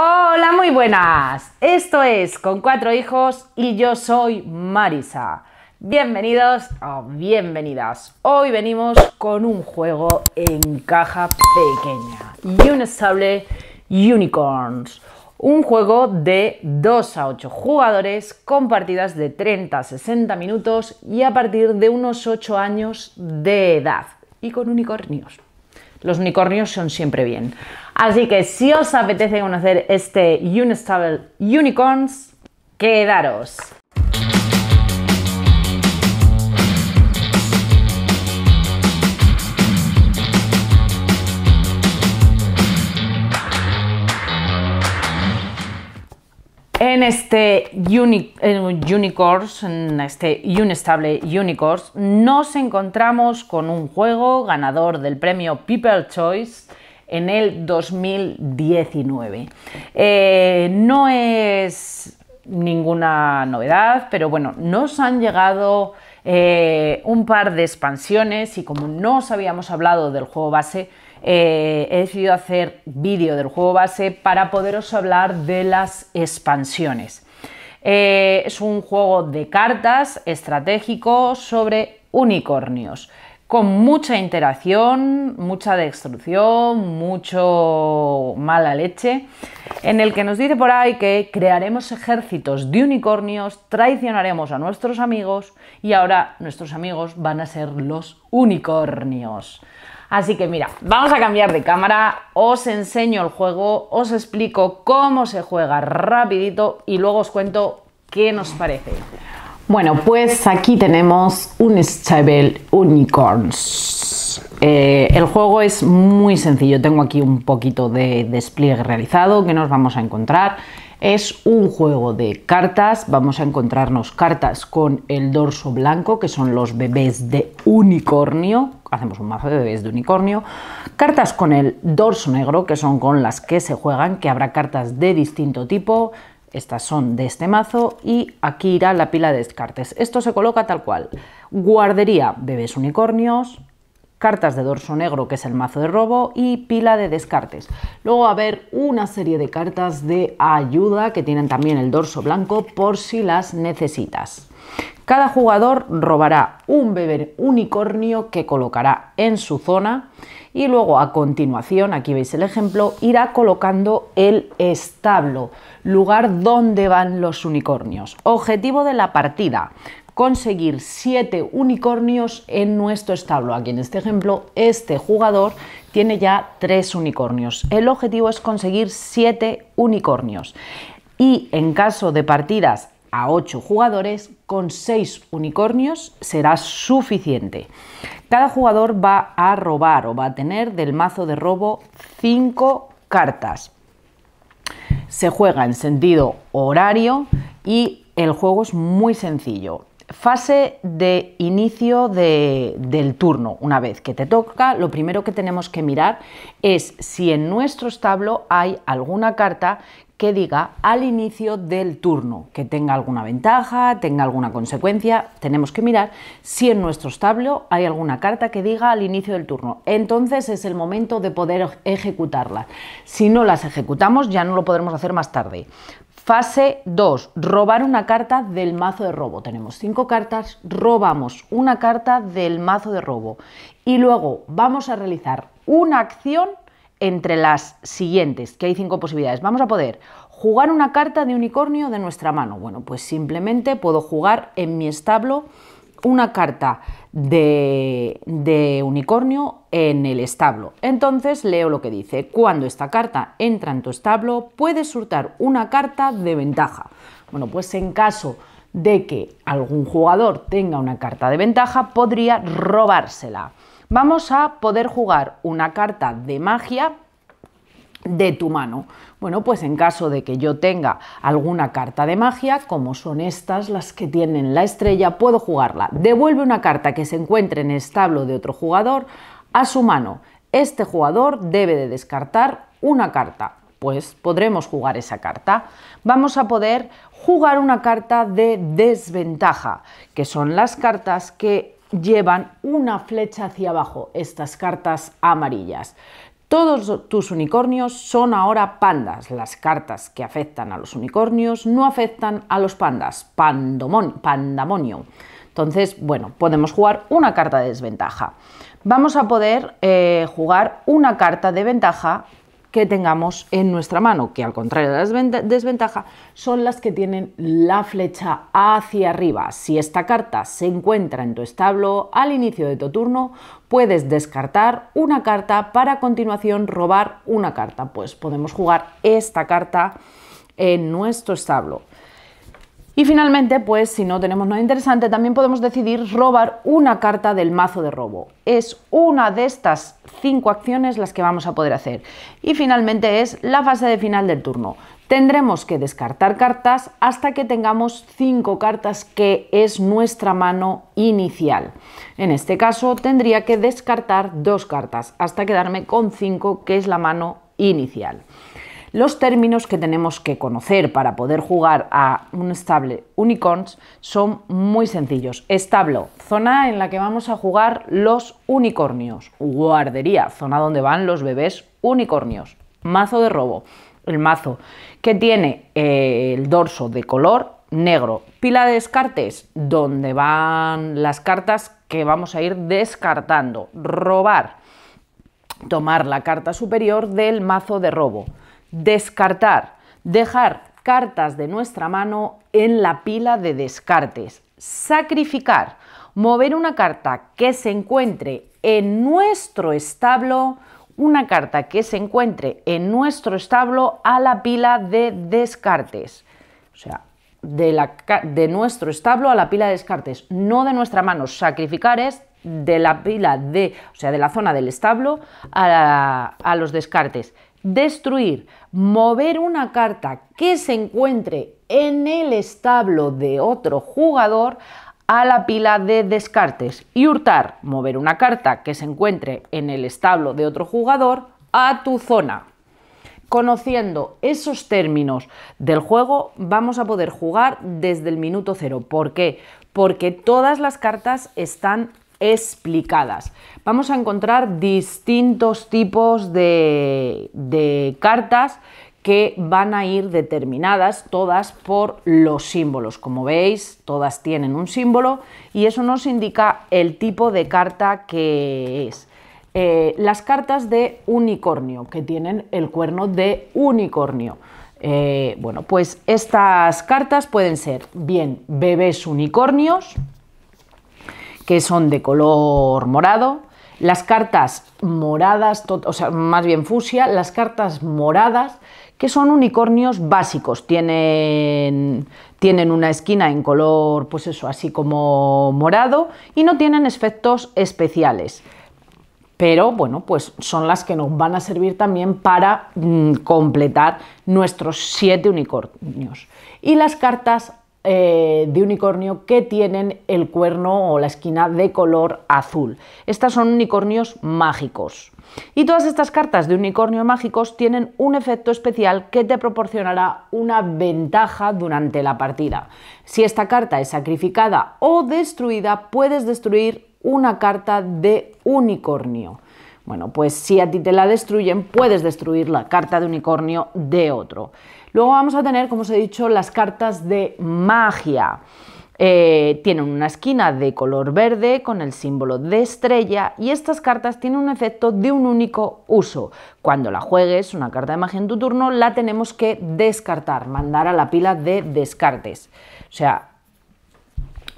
Hola, muy buenas. Esto es Con cuatro hijos y yo soy Marisa. Bienvenidos o bienvenidas. Hoy venimos con un juego en caja pequeña. Y Unicorns. Un juego de 2 a 8 jugadores con partidas de 30 a 60 minutos y a partir de unos 8 años de edad y con unicornios. Los unicornios son siempre bien. Así que si os apetece conocer este Unstable Unicorns, quedaros. este en eh, este Unestable Unicorns, nos encontramos con un juego ganador del premio People's Choice en el 2019. Eh, no es ninguna novedad, pero bueno, nos han llegado eh, un par de expansiones y como no os habíamos hablado del juego base, eh, he decidido hacer vídeo del juego base para poderos hablar de las expansiones. Eh, es un juego de cartas estratégico sobre unicornios con mucha interacción, mucha destrucción, mucho mala leche, en el que nos dice por ahí que crearemos ejércitos de unicornios, traicionaremos a nuestros amigos y ahora nuestros amigos van a ser los unicornios. Así que mira, vamos a cambiar de cámara, os enseño el juego, os explico cómo se juega rapidito y luego os cuento qué nos parece. Bueno, pues aquí tenemos un Stable Unicorns. Eh, el juego es muy sencillo, tengo aquí un poquito de despliegue realizado que nos vamos a encontrar. Es un juego de cartas, vamos a encontrarnos cartas con el dorso blanco, que son los bebés de unicornio, hacemos un mazo de bebés de unicornio, cartas con el dorso negro, que son con las que se juegan, que habrá cartas de distinto tipo, estas son de este mazo y aquí irá la pila de descartes. Esto se coloca tal cual. Guardería, bebés unicornios, cartas de dorso negro, que es el mazo de robo, y pila de descartes. Luego a ver una serie de cartas de ayuda que tienen también el dorso blanco por si las necesitas. Cada jugador robará un beber unicornio que colocará en su zona y luego a continuación, aquí veis el ejemplo, irá colocando el establo, lugar donde van los unicornios. Objetivo de la partida, conseguir siete unicornios en nuestro establo. Aquí en este ejemplo, este jugador tiene ya tres unicornios. El objetivo es conseguir siete unicornios. Y en caso de partidas a 8 jugadores con 6 unicornios será suficiente. Cada jugador va a robar o va a tener del mazo de robo 5 cartas. Se juega en sentido horario y el juego es muy sencillo. Fase de inicio del turno. Una vez que te toca, lo primero que tenemos que mirar es si en nuestro establo hay alguna carta que diga al inicio del turno, que tenga alguna ventaja, tenga alguna consecuencia. Tenemos que mirar si en nuestro establo hay alguna carta que diga al inicio del turno. Entonces es el momento de poder ejecutarla. Si no las ejecutamos, ya no lo podremos hacer más tarde. Fase 2, robar una carta del mazo de robo. Tenemos cinco cartas, robamos una carta del mazo de robo y luego vamos a realizar una acción entre las siguientes, que hay cinco posibilidades. Vamos a poder jugar una carta de unicornio de nuestra mano. Bueno, pues simplemente puedo jugar en mi establo una carta de, unicornio en el establo. Entonces leo lo que dice. Cuando esta carta entra en tu establo, puedes surtar una carta de ventaja. Bueno, pues en caso de que algún jugador tenga una carta de ventaja, podría robársela. Vamos a poder jugar una carta de magia de tu mano. Bueno, pues en caso de que yo tenga alguna carta de magia, como son estas las que tienen la estrella, puedo jugarla. Devuelve una carta que se encuentre en el establo de otro jugador a su mano. Este jugador debe de descartar una carta. Pues podremos jugar esa carta. Vamos a poder jugar una carta de desventaja, que son las cartas que llevan una flecha hacia abajo, estas cartas amarillas. Todos tus unicornios son ahora pandas. Las cartas que afectan a los unicornios no afectan a los pandas. Pandamonio. Entonces, bueno, podemos jugar una carta de desventaja. Vamos a poder eh, jugar una carta de ventaja que tengamos en nuestra mano, que al contrario de la desventaja, son las que tienen la flecha hacia arriba. Si esta carta se encuentra en tu establo al inicio de tu turno, puedes descartar una carta para a continuación robar una carta. Pues podemos jugar esta carta en nuestro establo. Y finalmente, pues si no tenemos nada interesante, también podemos decidir robar una carta del mazo de robo. Es una de estas cinco acciones las que vamos a poder hacer. Y finalmente es la fase de final del turno. Tendremos que descartar cartas hasta que tengamos cinco cartas que es nuestra mano inicial. En este caso tendría que descartar dos cartas hasta quedarme con cinco que es la mano inicial. Los términos que tenemos que conocer para poder jugar a un estable unicorns son muy sencillos. Establo, zona en la que vamos a jugar los unicornios. Guardería, zona donde van los bebés unicornios. Mazo de robo, el mazo que tiene eh, el dorso de color negro. Pila de descartes, donde van las cartas que vamos a ir descartando. Robar, tomar la carta superior del mazo de robo. Descartar. Dejar cartas de nuestra mano en la pila de descartes. Sacrificar. Mover una carta que se encuentre en nuestro establo, una carta que se encuentre en nuestro establo a la pila de descartes. O sea, de, nuestro establo a la pila de descartes, no de nuestra mano. Sacrificar es de la pila de, o sea, de la zona del establo a los descartes destruir, mover una carta que se encuentre en el establo de otro jugador a la pila de descartes y hurtar, mover una carta que se encuentre en el establo de otro jugador a tu zona. Conociendo esos términos del juego vamos a poder jugar desde el minuto cero. ¿Por qué? Porque todas las cartas están explicadas. Vamos a encontrar distintos tipos de, cartas que van a ir determinadas todas por los símbolos. Como veis, todas tienen un símbolo y eso nos indica el tipo de carta que es. Eh, las cartas de unicornio, que tienen el cuerno de unicornio. Eh, bueno, pues estas cartas pueden ser bien bebés unicornios, que son de color morado, las cartas moradas, o sea, más bien fusia, las cartas moradas, que son unicornios básicos, tienen, tienen una esquina en color, pues eso, así como morado, y no tienen efectos especiales pero bueno, pues son las que nos van a servir también para mm, completar nuestros siete unicornios. Y las cartas eh, de unicornio que tienen el cuerno o la esquina de color azul. Estas son unicornios mágicos. Y todas estas cartas de unicornio mágicos tienen un efecto especial que te proporcionará una ventaja durante la partida. Si esta carta es sacrificada o destruida, puedes destruir una carta de unicornio. Bueno, pues si a ti te la destruyen, puedes destruir la carta de unicornio de otro. Luego vamos a tener, como os he dicho, las cartas de magia. Eh, tienen una esquina de color verde con el símbolo de estrella y estas cartas tienen un efecto de un único uso. Cuando la juegues, una carta de magia en tu turno, la tenemos que descartar, mandar a la pila de descartes. O sea,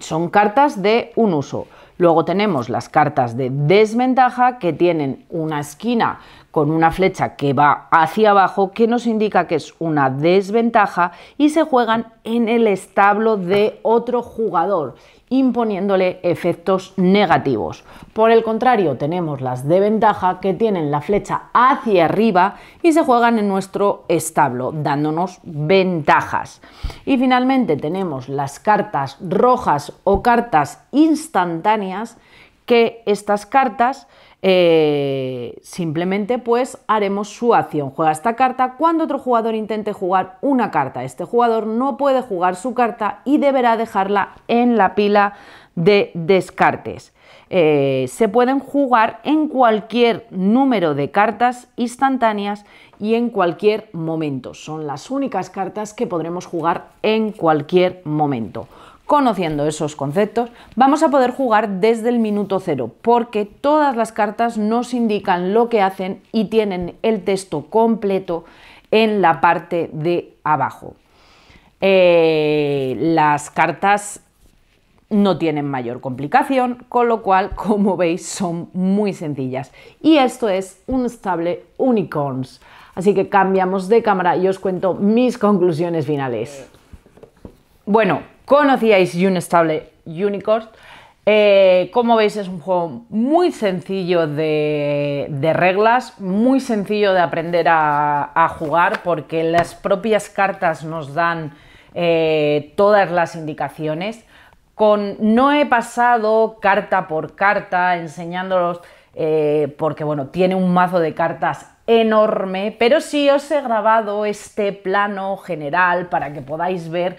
son cartas de un uso. Luego tenemos las cartas de desventaja que tienen una esquina con una flecha que va hacia abajo que nos indica que es una desventaja y se juegan en el establo de otro jugador imponiéndole efectos negativos. Por el contrario, tenemos las de ventaja que tienen la flecha hacia arriba y se juegan en nuestro establo, dándonos ventajas. Y finalmente tenemos las cartas rojas o cartas instantáneas que estas cartas eh, simplemente pues haremos su acción. Juega esta carta, cuando otro jugador intente jugar una carta, este jugador no puede jugar su carta y deberá dejarla en la pila de descartes. Eh, se pueden jugar en cualquier número de cartas instantáneas y en cualquier momento. Son las únicas cartas que podremos jugar en cualquier momento. Conociendo esos conceptos, vamos a poder jugar desde el minuto cero, porque todas las cartas nos indican lo que hacen y tienen el texto completo en la parte de abajo. Eh, las cartas no tienen mayor complicación, con lo cual, como veis, son muy sencillas. Y esto es un estable Unicorns. Así que cambiamos de cámara y os cuento mis conclusiones finales. Eh. Bueno, conocíais Unstable Unicorn. Eh, como veis es un juego muy sencillo de, reglas, muy sencillo de aprender a, jugar porque las propias cartas nos dan eh, todas las indicaciones. Con, no he pasado carta por carta enseñándolos eh, porque bueno, tiene un mazo de cartas enorme, pero sí os he grabado este plano general para que podáis ver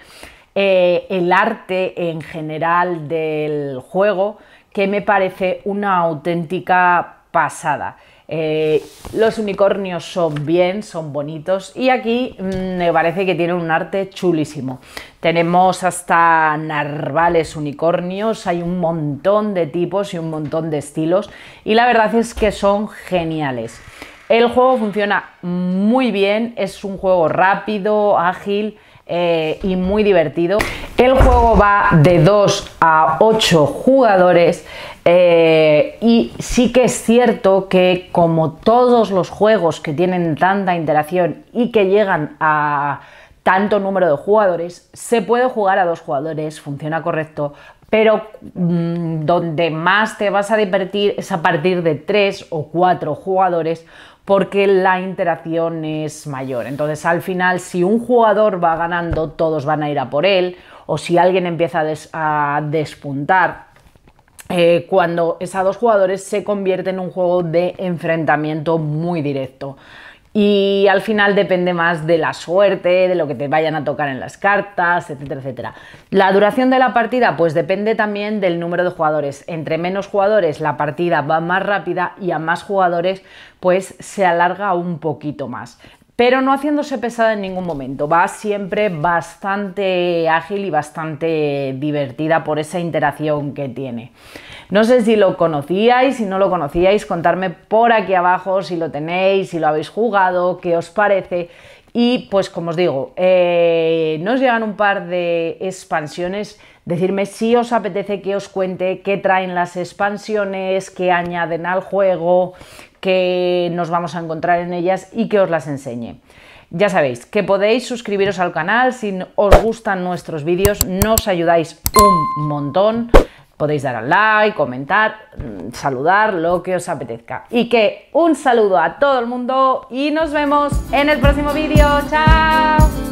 eh, el arte en general del juego, que me parece una auténtica pasada. Eh, los unicornios son bien, son bonitos y aquí mm, me parece que tienen un arte chulísimo. Tenemos hasta narvales unicornios, hay un montón de tipos y un montón de estilos y la verdad es que son geniales. El juego funciona muy bien, es un juego rápido, ágil, eh, y muy divertido. El juego va de 2 a 8 jugadores eh, y sí que es cierto que como todos los juegos que tienen tanta interacción y que llegan a tanto número de jugadores, se puede jugar a dos jugadores, funciona correcto, pero mm, donde más te vas a divertir es a partir de tres o cuatro jugadores porque la interacción es mayor. Entonces al final si un jugador va ganando todos van a ir a por él o si alguien empieza a, despuntar. Eh, cuando es a dos jugadores se convierte en un juego de enfrentamiento muy directo. Y al final depende más de la suerte, de lo que te vayan a tocar en las cartas, etcétera, etcétera. La duración de la partida, pues depende también del número de jugadores. Entre menos jugadores la partida va más rápida y a más jugadores, pues se alarga un poquito más pero no haciéndose pesada en ningún momento. Va siempre bastante ágil y bastante divertida por esa interacción que tiene. No sé si lo conocíais, si no lo conocíais, contarme por aquí abajo si lo tenéis, si lo habéis jugado, qué os parece. Y pues como os digo, eh, nos llegan un par de expansiones Decirme si os apetece que os cuente qué traen las expansiones, qué añaden al juego, qué nos vamos a encontrar en ellas y que os las enseñe. Ya sabéis que podéis suscribiros al canal si os gustan nuestros vídeos, nos ayudáis un montón. Podéis dar al like, comentar, saludar, lo que os apetezca. Y que un saludo a todo el mundo y nos vemos en el próximo vídeo. ¡Chao!